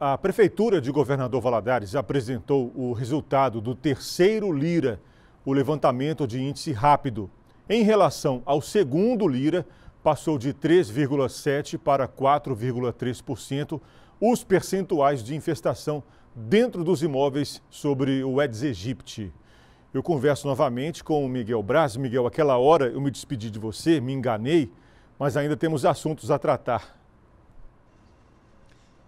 A Prefeitura de Governador Valadares apresentou o resultado do terceiro Lira, o levantamento de índice rápido. Em relação ao segundo Lira, passou de 3,7% para 4,3% os percentuais de infestação dentro dos imóveis sobre o Eds aegypti. Eu converso novamente com o Miguel Braz. Miguel, aquela hora eu me despedi de você, me enganei, mas ainda temos assuntos a tratar.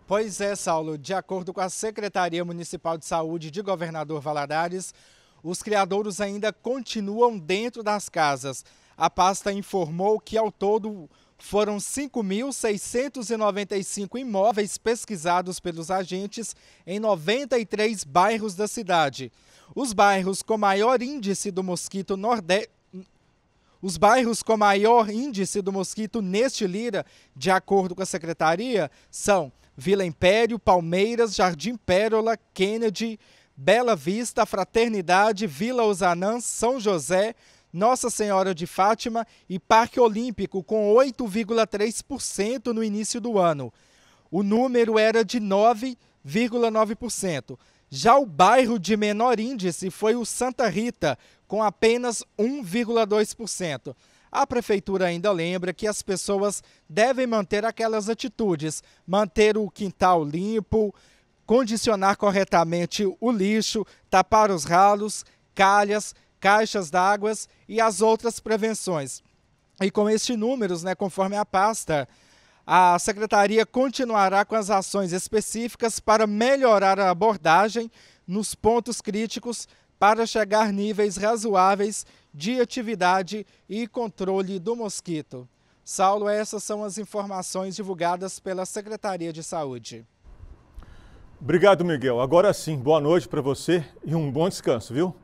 Pois é, Saulo. De acordo com a Secretaria Municipal de Saúde de Governador Valadares, os criadouros ainda continuam dentro das casas. A pasta informou que ao todo foram 5.695 imóveis pesquisados pelos agentes em 93 bairros da cidade. Os bairros com maior índice do mosquito nordeste os bairros com maior índice do mosquito neste Lira, de acordo com a secretaria, são Vila Império, Palmeiras, Jardim Pérola, Kennedy, Bela Vista, Fraternidade, Vila Osanã, São José, Nossa Senhora de Fátima e Parque Olímpico, com 8,3% no início do ano. O número era de 9,9%. Já o bairro de menor índice foi o Santa Rita, com apenas 1,2%. A prefeitura ainda lembra que as pessoas devem manter aquelas atitudes, manter o quintal limpo, condicionar corretamente o lixo, tapar os ralos, calhas, caixas d'água e as outras prevenções. E com estes números, né, conforme a pasta, a secretaria continuará com as ações específicas para melhorar a abordagem nos pontos críticos para chegar a níveis razoáveis de atividade e controle do mosquito. Saulo, essas são as informações divulgadas pela Secretaria de Saúde. Obrigado, Miguel. Agora sim, boa noite para você e um bom descanso, viu?